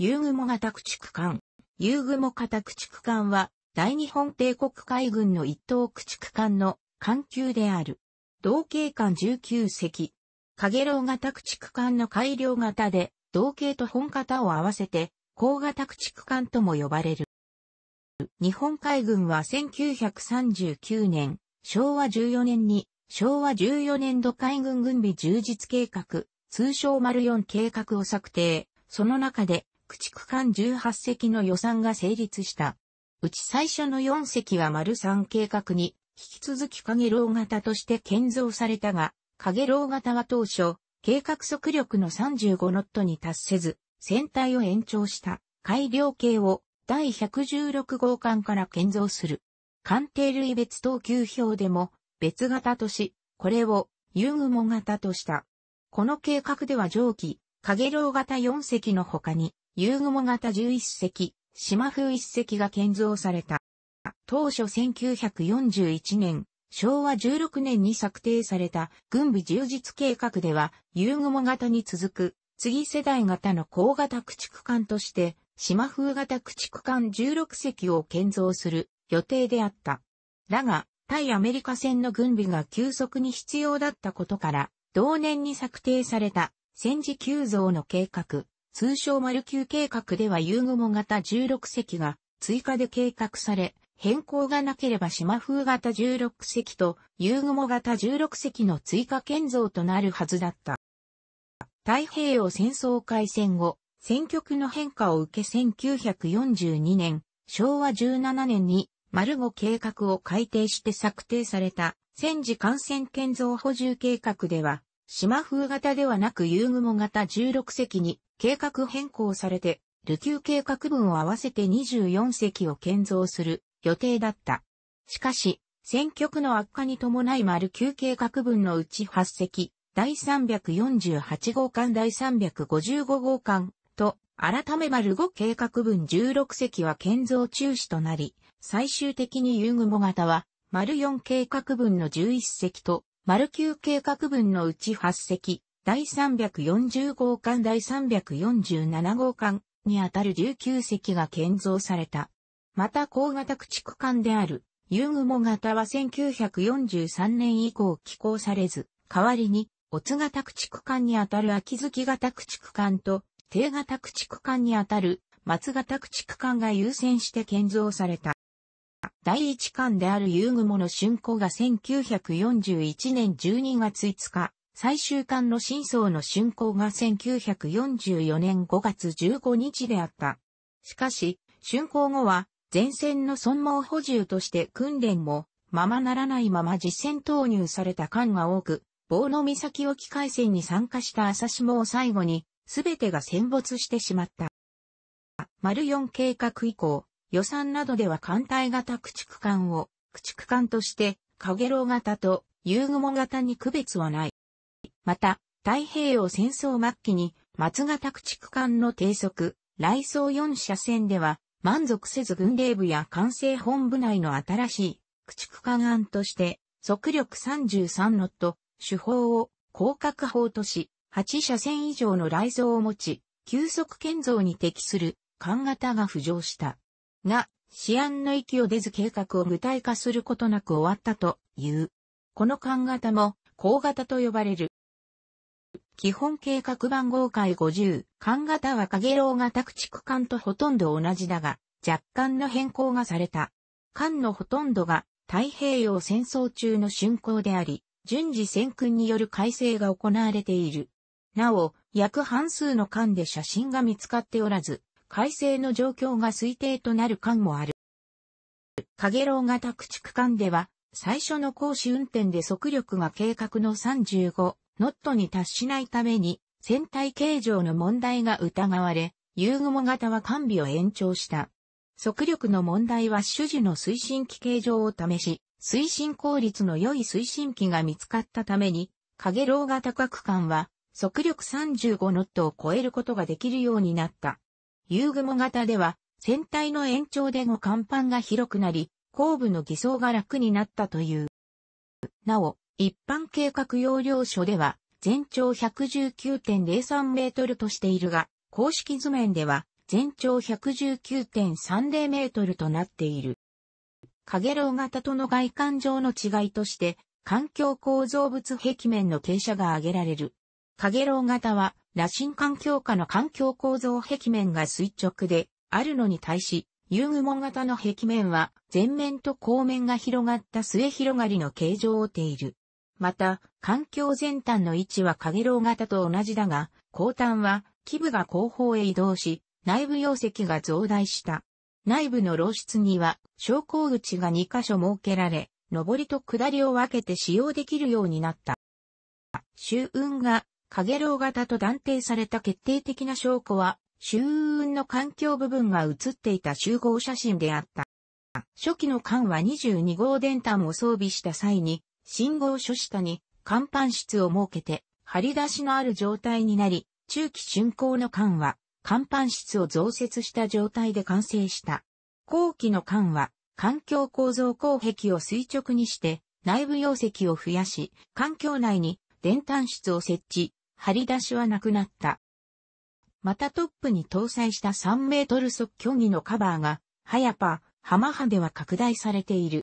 ユーグモ型駆逐艦。ユーグモ型駆逐艦は、大日本帝国海軍の一等駆逐艦の艦級である。同型艦19隻。カゲロウ型駆逐艦の改良型で、同型と本型を合わせて、高型駆逐艦とも呼ばれる。日本海軍は1939年、昭和14年に、昭和14年度海軍軍備充実計画、通称丸4計画を策定。その中で、駆逐艦18隻の予算が成立した。うち最初の4隻は丸3計画に、引き続き影楼型として建造されたが、影楼型は当初、計画速力の35ノットに達せず、船体を延長した改良系を第116号艦から建造する。艦艇類別等級表でも別型とし、これをユグモ型とした。この計画では上記、影楼型4隻の他に、夕雲型11隻、島風1隻が建造された。当初1941年、昭和16年に策定された軍備充実計画では、夕雲型に続く、次世代型の高型駆逐艦として、島風型駆逐艦16隻を建造する予定であった。だが、対アメリカ戦の軍備が急速に必要だったことから、同年に策定された戦時急増の計画、通称マルキュー計画ではユーゴモ型16隻が追加で計画され、変更がなければ島風型16隻とユーゴモ型16隻の追加建造となるはずだった。太平洋戦争開戦後、戦局の変化を受け1942年、昭和17年に丸5計画を改定して策定された戦時艦船建造補充計画では、島風型ではなく遊雲型16隻に計画変更されて、流級計画分を合わせて24隻を建造する予定だった。しかし、戦局の悪化に伴い丸級計画分のうち8隻、第348号艦第355号艦と、改め丸5計画分16隻は建造中止となり、最終的に遊雲型は、丸4計画分の11隻と、丸級計画文のうち8隻、第340号艦第347号艦にあたる19隻が建造された。また高型駆逐艦である、ユーグモ型は1943年以降寄港されず、代わりに、オツ型駆逐艦にあたる秋月型駆逐艦と、低型駆逐艦にあたる松型駆逐艦が優先して建造された。第一巻である遊具もの春子が1941年12月5日、最終巻の真相の春子が1944年5月15日であった。しかし、春子後は、前線の損耗補充として訓練も、ままならないまま実戦投入された艦が多く、棒の岬沖海戦に参加した朝下を最後に、すべてが戦没してしまった。丸4計画以降、予算などでは艦隊型駆逐艦を駆逐艦として、カゲロウ型とユーグモ型に区別はない。また、太平洋戦争末期に松型駆逐艦の低速、雷装4車線では満足せず軍令部や艦制本部内の新しい駆逐艦案として速力33ノット、手法を広角砲とし、8車線以上の雷装を持ち、急速建造に適する艦型が浮上した。が、試案の域を出ず計画を具体化することなく終わったという。この勘型も、高型と呼ばれる。基本計画番号解50、勘型は影楼型駆逐艦とほとんど同じだが、若干の変更がされた。艦のほとんどが太平洋戦争中の竣工であり、順次戦訓による改正が行われている。なお、約半数の艦で写真が見つかっておらず、改正の状況が推定となる間もある。影楼型駆逐艦では、最初の講師運転で速力が計画の35ノットに達しないために、船体形状の問題が疑われ、ユーグモ型は完備を延長した。速力の問題は主樹の推進機形状を試し、推進効率の良い推進機が見つかったために、影楼型各艦は速力35ノットを超えることができるようになった。夕雲型では、船体の延長での甲板が広くなり、後部の偽装が楽になったという。なお、一般計画要領書では、全長119.03メートルとしているが、公式図面では、全長119.30メートルとなっている。カゲロウ型との外観上の違いとして、環境構造物壁面の傾斜が挙げられる。カゲロウ型は、羅針環境下の環境構造壁面が垂直であるのに対し、遊具門型の壁面は前面と後面が広がった末広がりの形状を追っている。また、環境前端の位置は影楼型と同じだが、後端は基部が後方へ移動し、内部容積が増大した。内部の漏出には、昇降口が2箇所設けられ、上りと下りを分けて使用できるようになった。周運がロウ型と断定された決定的な証拠は、周雲の環境部分が写っていた集合写真であった。初期の艦は22号電端を装備した際に、信号書下に甲板室を設けて、張り出しのある状態になり、中期竣工の艦は、甲板室を増設した状態で完成した。後期の艦は、環境構造工壁を垂直にして、内部容積を増やし、環境内に電端室を設置、張り出しはなくなった。またトップに搭載した3メートル速距離のカバーが、早ヤパ、浜派では拡大されている。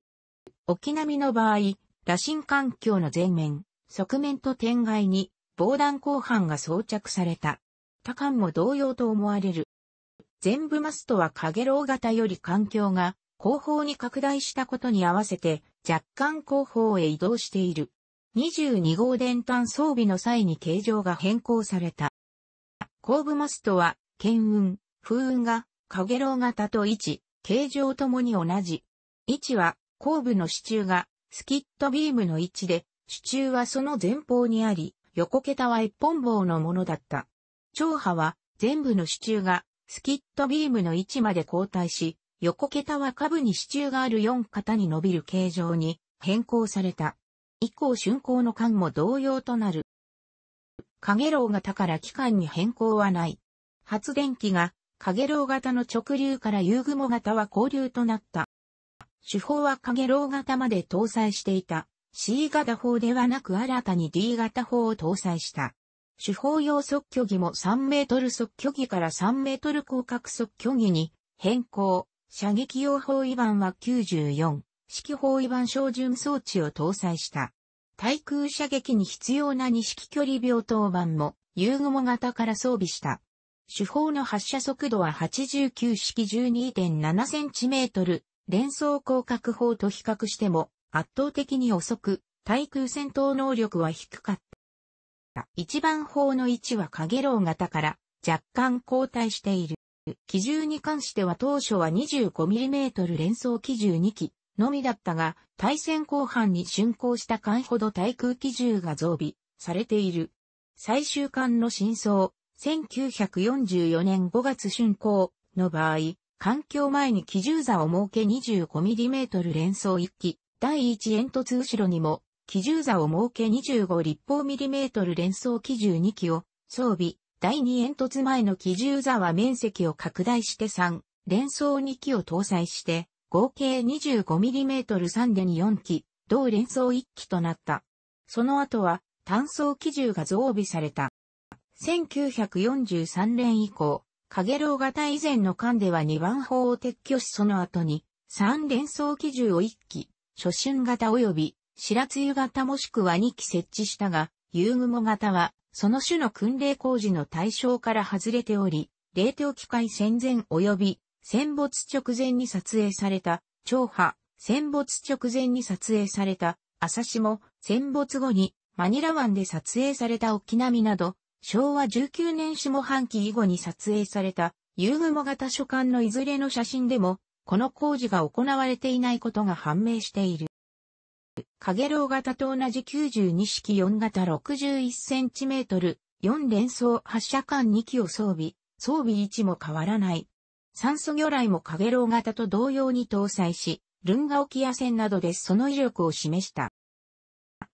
沖波の場合、羅針環境の前面、側面と天外に防弾後半が装着された。他艦も同様と思われる。全部マストはカゲロウ型より環境が後方に拡大したことに合わせて若干後方へ移動している。22号電端装備の際に形状が変更された。後部マストは、剣運、風運が、影楼型と位置、形状ともに同じ。位置は、後部の支柱が、スキットビームの位置で、支柱はその前方にあり、横桁は一本棒のものだった。長波は、全部の支柱が、スキットビームの位置まで交代し、横桁は下部に支柱がある4型に伸びる形状に変更された。以降竣工の間も同様となる。影楼型から機関に変更はない。発電機が影楼型の直流から夕雲型は交流となった。手法は影楼型まで搭載していた C 型砲ではなく新たに D 型砲を搭載した。手法用即距儀も3メートル即距儀から3メートル広角即距儀に変更。射撃用砲囲板は94、式砲囲板照準装置を搭載した。対空射撃に必要な二式距離病棟板も、ユーグモ型から装備した。主砲の発射速度は89式1 2 7トル、連装広角砲と比較しても圧倒的に遅く、対空戦闘能力は低かった。一番砲の位置はカゲロウ型から若干後退している。機銃に関しては当初は 25mm 連装機銃2機、のみだったが、対戦後半に竣工した艦ほど対空機銃が増備されている。最終艦の真相、1944年5月竣工の場合、環境前に機銃座を設け 25mm 連装1機、第1煙突後ろにも、機銃座を設け25立方ミリメートル連装機銃2機を装備、第2煙突前の機銃座は面積を拡大して3、連装2機を搭載して、合計 25mm3 でに4機、同連装1機となった。その後は、単装機銃が増備された。1943年以降、影楼型以前の間では2番砲を撤去しその後に、3連装機銃を1機、初春型及び白露型もしくは2機設置したが、遊モ型は、その種の訓練工事の対象から外れており、冷凍機械戦前及び戦没直前に撮影された、長波、戦没直前に撮影された、朝下、戦没後に、マニラ湾で撮影された沖波など、昭和19年下半期以後に撮影された、遊雲型書館のいずれの写真でも、この工事が行われていないことが判明している。影楼型と同じ92式4型6 1トル、4連装発射管2機を装備、装備位置も変わらない。酸素魚雷もカゲロウ型と同様に搭載し、ルンガ沖野船などでその威力を示した。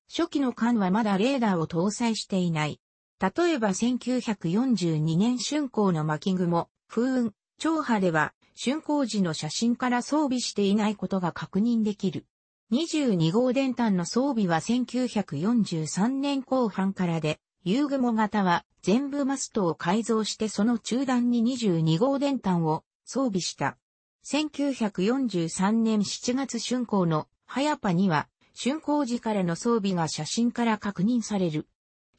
初期の艦はまだレーダーを搭載していない。例えば1942年春光の巻雲、風雲、超波では、春光時の写真から装備していないことが確認できる。22号電端の装備は1943年後半からで、遊雲型は全部マストを改造してその中段に22号電端を装備した。1943年7月春光の早パには、春光時からの装備が写真から確認される。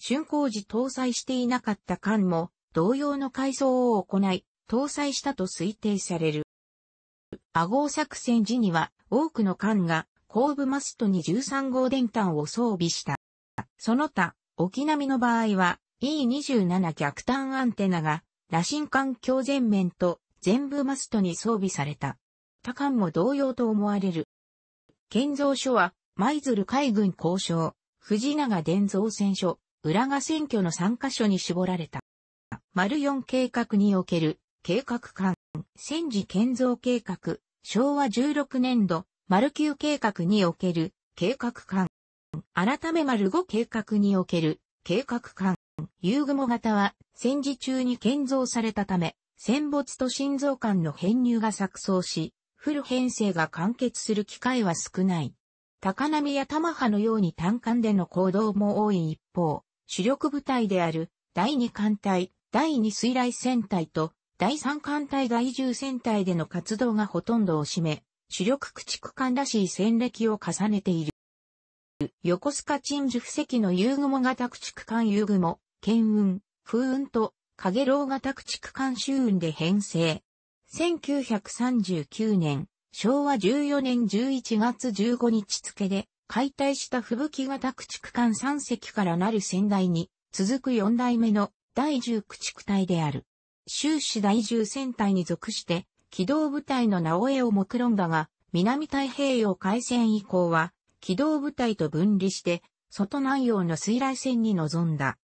春光時搭載していなかった艦も、同様の改装を行い、搭載したと推定される。アゴー作戦時には、多くの艦が、後部マストに13号電艦を装備した。その他、沖波の場合は、E27 逆端アンテナが、羅針艦橋前面と全部マストに装備された。他艦も同様と思われる。建造所は、舞鶴海軍交渉、藤永伝造船所、浦賀選挙の3カ所に絞られた。丸4計画における、計画艦、戦時建造計画、昭和16年度、丸9計画における、計画艦。改め丸5計画における、計画艦。遊雲型は、戦時中に建造されたため、戦没と心臓間の編入が錯綜し、フル編成が完結する機会は少ない。高波や玉葉のように単艦での行動も多い一方、主力部隊である第2艦隊、第2水雷戦隊と第3艦隊外住戦隊での活動がほとんどを占め、主力駆逐艦らしい戦歴を重ねている。横須賀鎮守布石の遊雲型駆逐艦遊雲、剣雲、風雲と影楼型駆逐艦集運で編成。1939年、昭和14年11月15日付で、解体した吹雪型駆逐艦3隻からなる先代に、続く4代目の第10駆逐隊である。終始第10戦隊に属して、機動部隊の名前を目論んだが、南太平洋海戦以降は、機動部隊と分離して、外南洋の水雷戦に臨んだ。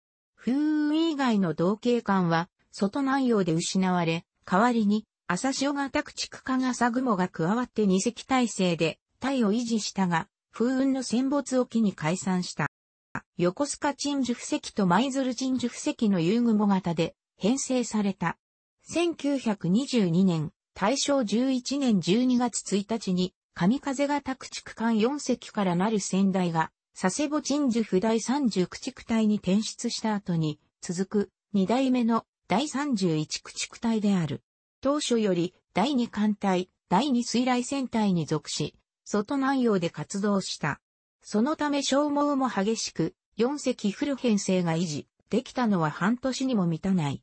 風雲以外の同景観は、外内容で失われ、代わりに、朝潮型駆逐化がさ雲が加わって二隻体制で、体を維持したが、風雲の戦没を機に解散した。横須賀鎮守布石と舞鶴鎮守布石の遊雲型で編成された。1922年、大正11年12月1日に、神風型駆逐艦4隻からなる仙台が佐世保鎮守府第30駆逐隊に転出した後に、続く2代目の第31駆逐隊である。当初より第2艦隊、第2水雷戦隊に属し、外南洋で活動した。そのため消耗も激しく、4隻フル編成が維持、できたのは半年にも満たない。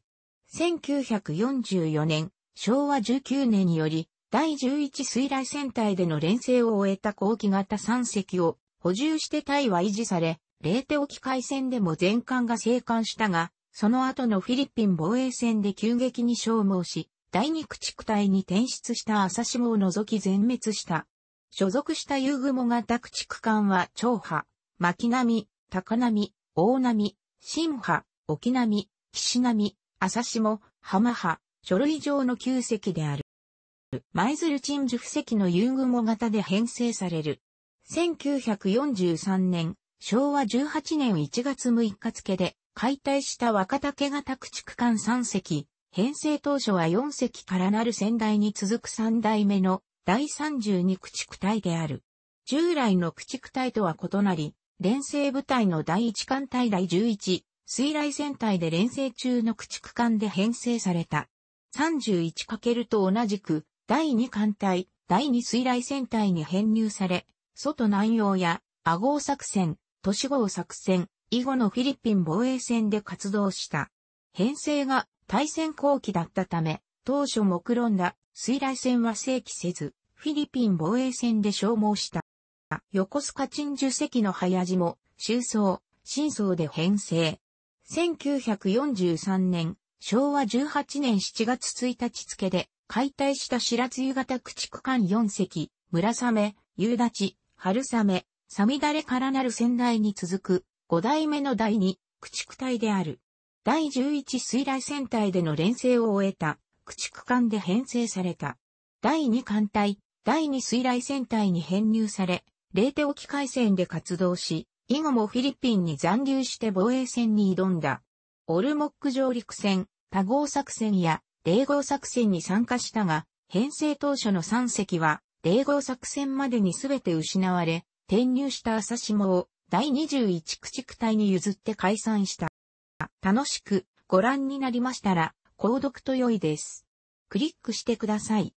1944年、昭和19年により、第11水雷戦隊での連戦を終えた後期型3隻を補充してタは維持され、レーテ沖海戦でも全艦が生還したが、その後のフィリピン防衛戦で急激に消耗し、第二駆逐隊に転出した朝下を除き全滅した。所属した遊具も型駆逐艦は長波、巻波、高波、大波、新波、沖波、岸波、朝下、浜波、書類上の旧跡である。舞鶴鎮守布石の遊具も型で編成される。1943年、昭和18年1月6日付で解体した若竹型駆逐艦3隻、編成当初は4隻からなる先代に続く3代目の第32駆逐隊である。従来の駆逐隊とは異なり、連成部隊の第1艦隊第11、水雷戦隊で連成中の駆逐艦で編成された。31× と同じく、第2艦隊、第2水雷戦隊に編入され、外南洋や、アゴー作戦、都市号作戦、以後のフィリピン防衛戦で活動した。編成が対戦後期だったため、当初目論んだ水雷戦は正規せず、フィリピン防衛戦で消耗した。横須賀鎮守石の早地も、終走、真相で編成。1943年、昭和18年7月1日付で、解体した白津湯型駆逐艦4隻、村雨、夕立、春雨、サミダレからなる船内に続く、五代目の第二、駆逐隊である。第十一水雷戦隊での連戦を終えた、駆逐艦で編成された。第二艦隊、第二水雷戦隊に編入され、レーテ沖海戦で活動し、以後もフィリピンに残留して防衛戦に挑んだ。オルモック上陸戦、多号作戦や、霊号作戦に参加したが、編成当初の3隻は、冷合作戦までに全て失われ、転入した朝下を第21駆逐隊に譲って解散した。楽しくご覧になりましたら、購読と良いです。クリックしてください。